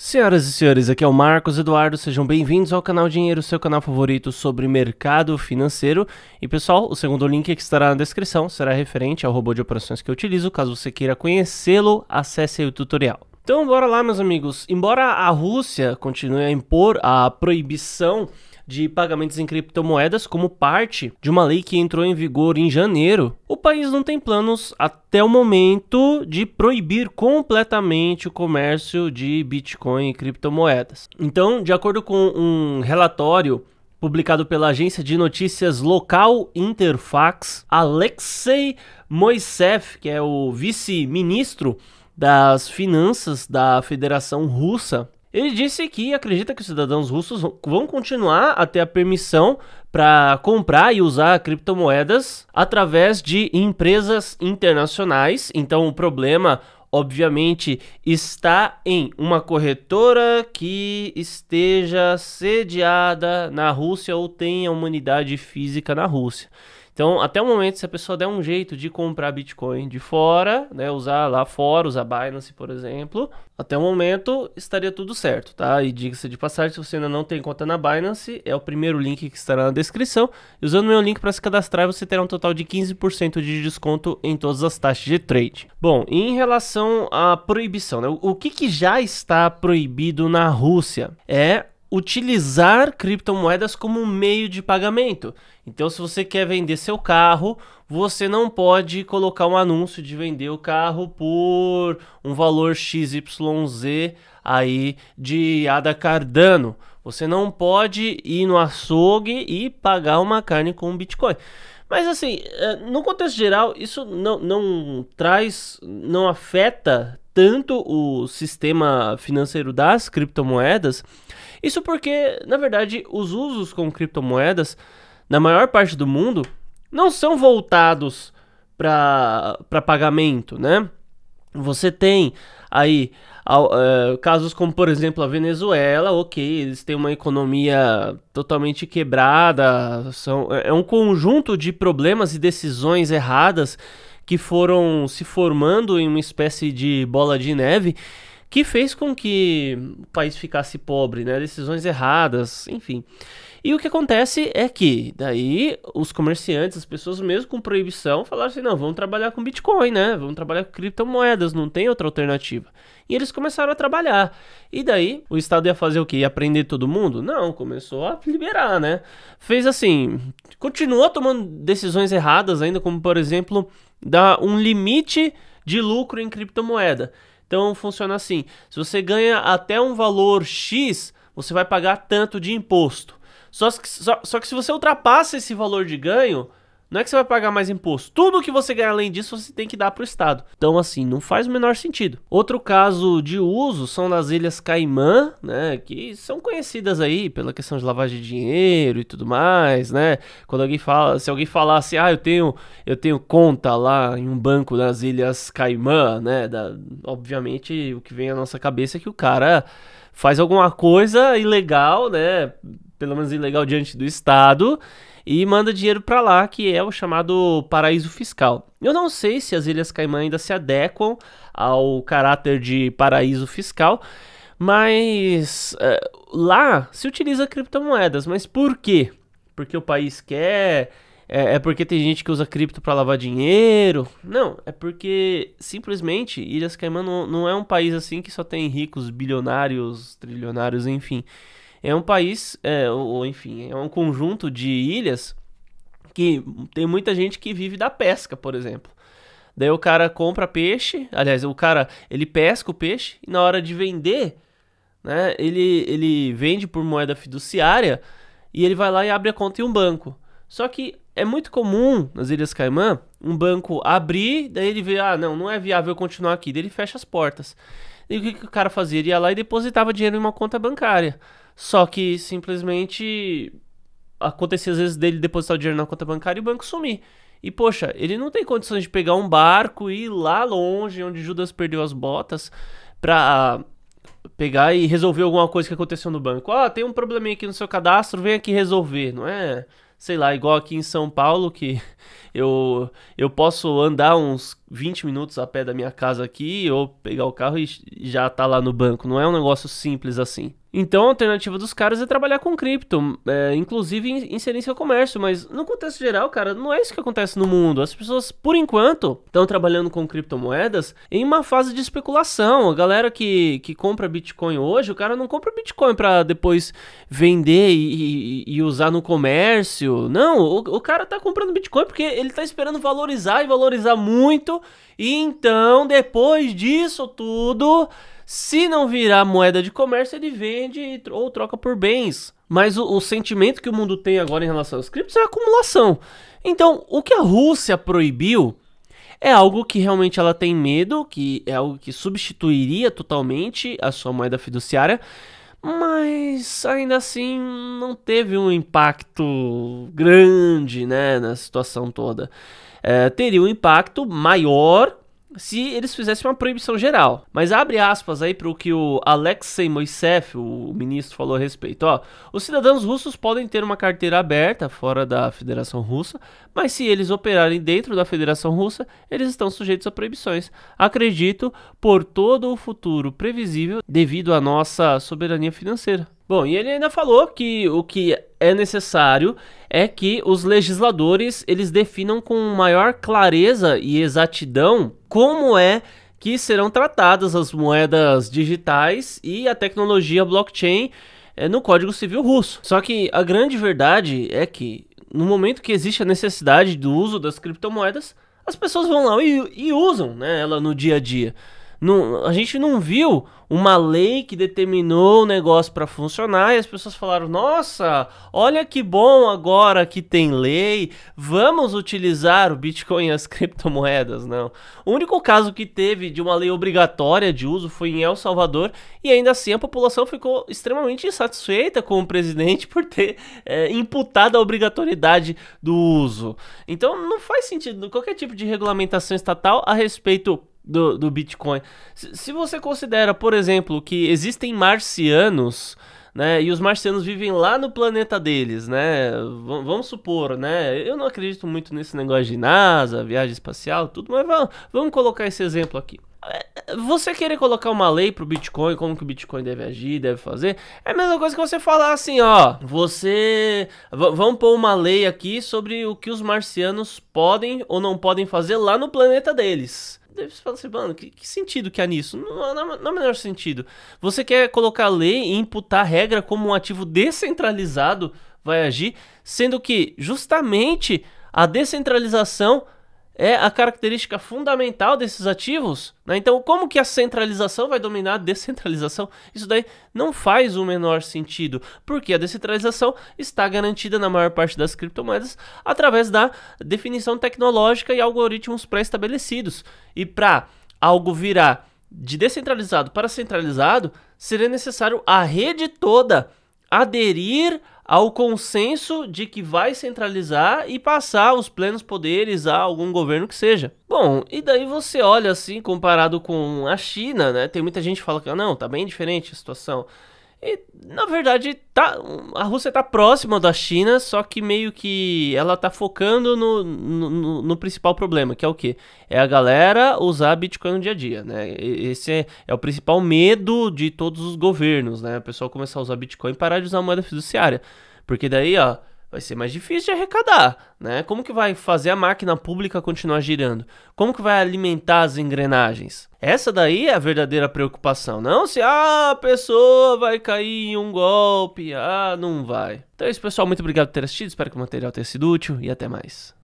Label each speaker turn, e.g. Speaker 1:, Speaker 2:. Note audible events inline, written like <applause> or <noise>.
Speaker 1: Senhoras e senhores, aqui é o Marcos Eduardo, sejam bem-vindos ao canal Dinheiro, seu canal favorito sobre mercado financeiro. E pessoal, o segundo link que estará na descrição será referente ao robô de operações que eu utilizo. Caso você queira conhecê-lo, acesse o tutorial. Então, bora lá, meus amigos. Embora a Rússia continue a impor a proibição de pagamentos em criptomoedas como parte de uma lei que entrou em vigor em janeiro, o país não tem planos até o momento de proibir completamente o comércio de Bitcoin e criptomoedas. Então, de acordo com um relatório publicado pela agência de notícias local Interfax, Alexei Moisev, que é o vice-ministro das Finanças da Federação Russa. Ele disse que acredita que os cidadãos russos vão continuar a ter a permissão para comprar e usar criptomoedas através de empresas internacionais. Então, o problema, obviamente, está em uma corretora que esteja sediada na Rússia ou tenha uma unidade física na Rússia. Então, até o momento, se a pessoa der um jeito de comprar Bitcoin de fora, né, usar lá fora, usar Binance, por exemplo, até o momento estaria tudo certo, tá? E diga-se de passagem, se você ainda não tem conta na Binance, é o primeiro link que estará na descrição. E usando o meu link para se cadastrar, você terá um total de 15% de desconto em todas as taxas de trade. Bom, em relação à proibição, né, o que, que já está proibido na Rússia é utilizar criptomoedas como meio de pagamento. Então, se você quer vender seu carro, você não pode colocar um anúncio de vender o carro por um valor XYZ aí de Ada Cardano. Você não pode ir no açougue e pagar uma carne com Bitcoin. Mas assim, eh, no contexto geral, isso não, não traz, não afeta tanto o sistema financeiro das criptomoedas. Isso porque, na verdade, os usos com criptomoedas, na maior parte do mundo, não são voltados para pagamento, né? Você tem aí eh, casos como, por exemplo, a Venezuela, ok, eles têm uma economia totalmente quebrada, são, é, é um conjunto de problemas e decisões erradas que foram se formando em uma espécie de bola de neve que fez com que o país ficasse pobre, né? Decisões erradas, enfim. E o que acontece é que daí os comerciantes, as pessoas mesmo com proibição, falaram assim: "Não, vamos trabalhar com Bitcoin, né? Vamos trabalhar com criptomoedas, não tem outra alternativa". E eles começaram a trabalhar. E daí o Estado ia fazer o quê? Ia prender todo mundo? Não, começou a liberar, né? Fez assim, continuou tomando decisões erradas ainda, como por exemplo, dá um limite de lucro em criptomoeda. Então funciona assim: se você ganha até um valor X, você vai pagar tanto de imposto. Só que, só, só que se você ultrapassa esse valor de ganho, não é que você vai pagar mais imposto. Tudo que você ganha além disso, você tem que dar para o Estado. Então, assim, não faz o menor sentido. Outro caso de uso são nas Ilhas Caimã, né? Que são conhecidas aí pela questão de lavagem de dinheiro e tudo mais, né? Quando alguém fala, se alguém falasse, assim, ah, eu tenho, eu tenho conta lá em um banco nas Ilhas Caimã, né? Da, obviamente, o que vem à nossa cabeça é que o cara faz alguma coisa ilegal, né? Pelo menos ilegal diante do Estado e manda dinheiro para lá, que é o chamado paraíso fiscal. Eu não sei se as Ilhas Caimã ainda se adequam ao caráter de paraíso fiscal, mas eh, lá se utiliza criptomoedas. Mas por quê? Porque o país quer. É, é porque tem gente que usa cripto para lavar dinheiro. Não, é porque simplesmente Ilhas Caimã não, não é um país assim que só tem ricos, bilionários, trilionários, enfim. É um país, é, ou, enfim, é um conjunto de ilhas que tem muita gente que vive da pesca, por exemplo. Daí o cara compra peixe, aliás, o cara ele pesca o peixe e na hora de vender, né, ele, ele vende por moeda fiduciária e ele vai lá e abre a conta em um banco. Só que é muito comum nas Ilhas Caimã um banco abrir, daí ele vê, ah, não, não é viável continuar aqui, daí ele fecha as portas. E o que, que o cara fazia? Ele ia lá e depositava dinheiro em uma conta bancária. Só que simplesmente acontecia às vezes dele depositar o dinheiro na conta bancária e o banco sumir. E poxa, ele não tem condições de pegar um barco e ir lá longe, onde Judas perdeu as botas, pra pegar e resolver alguma coisa que aconteceu no banco. Ó, oh, ah, tem um probleminha aqui no seu cadastro, vem aqui resolver, não é? Sei lá, igual aqui em São Paulo que <laughs> eu eu posso andar uns 20 minutos a pé da minha casa aqui, ou pegar o carro e já tá lá no banco. Não é um negócio simples assim. Então a alternativa dos caras é trabalhar com cripto, é, inclusive inserir seu comércio, mas no contexto geral, cara, não é isso que acontece no mundo. As pessoas, por enquanto, estão trabalhando com criptomoedas em uma fase de especulação. A galera que, que compra Bitcoin hoje, o cara não compra Bitcoin para depois vender e, e, e, usar no comércio. Não, o, o cara tá comprando Bitcoin porque ele tá esperando valorizar e valorizar muito e então, depois disso tudo, se não virar moeda de comércio, ele vende ou troca por bens. Mas o, o sentimento que o mundo tem agora em relação aos criptos é acumulação. Então, o que a Rússia proibiu é algo que realmente ela tem medo, que é algo que substituiria totalmente a sua moeda fiduciária, mas ainda assim não teve um impacto grande né, na situação toda. Eh, teria um impacto maior se eles fizessem uma proibição geral. Mas abre aspas aí para o que o Alexei Moisev, o ministro, falou a respeito. Ó, os cidadãos russos podem ter uma carteira aberta fora da Federação Russa, mas se eles operarem dentro da Federação Russa, eles estão sujeitos a proibições. Acredito por todo o futuro previsível devido à nossa soberania financeira. Bom, e ele ainda falou que o que é necessário é que os legisladores eles definam com maior clareza e exatidão como é que serão tratadas as moedas digitais e a tecnologia blockchain eh, no Código Civil russo. Só que a grande verdade é que no momento que existe a necessidade do uso das criptomoedas, as pessoas vão lá e, e usam né, ela no dia a dia. Não, a gente não viu uma lei que determinou o negócio para funcionar e as pessoas falaram: nossa, olha que bom agora que tem lei, vamos utilizar o Bitcoin e as <laughs> criptomoedas. Não. O único caso que teve de uma lei obrigatória de uso foi em El Salvador e ainda assim a população ficou extremamente insatisfeita com o presidente <laughs> por ter é, imputado a obrigatoriedade do uso. Então não faz sentido qualquer tipo de regulamentação estatal a respeito do, do Bitcoin. Se, se você considera, por exemplo, que existem marcianos. Né? E os marcianos vivem lá no planeta deles, né? V vamos supor, né? Eu não acredito muito nesse negócio de NASA, viagem espacial, tudo, mas vamos, vamos colocar esse exemplo aqui. É, você querer colocar uma lei pro Bitcoin, como que o Bitcoin deve agir, deve fazer, é a mesma coisa que você falar assim, ó, você... V vamos pôr uma lei aqui sobre o que os marcianos podem ou não podem fazer lá no planeta deles. Daí você fala assim, mano, que, que sentido que há nisso? Não, é o menor sentido. Você quer colocar lei e imputar regra como um ativo descentralizado vai agir, sendo que justamente a descentralização é a característica fundamental desses ativos. Né? Então, como que a centralização vai dominar a descentralização? Isso daí não faz o menor sentido, porque a descentralização está garantida na maior parte das criptomoedas através da definição tecnológica e algoritmos pré-estabelecidos. E para algo virar de descentralizado para centralizado, seria necessário a rede toda aderir ao consenso de que vai centralizar e passar os plenos poderes a algum governo que seja. Bom, e daí você olha assim, comparado com a China, né? Tem muita gente que fala que ah, não, tá bem diferente a situação. E, na verdade, tá, a Rússia está próxima da China, só que meio que ela está focando no, no, no, principal problema, que é o quê? É a galera usar Bitcoin no dia a dia, né? Esse é, é o principal medo de todos os governos, né? O pessoal começar a usar Bitcoin e parar de usar moeda fiduciária. Porque daí, ó, vai ser mais difícil de arrecadar, né? Como que vai fazer a máquina pública continuar girando? Como que vai alimentar as engrenagens? Essa daí é a verdadeira preocupação, não se ah, a pessoa vai cair em um golpe, ah, não vai. Então é isso, pessoal, muito obrigado por ter assistido, espero que o material tenha sido útil e até mais.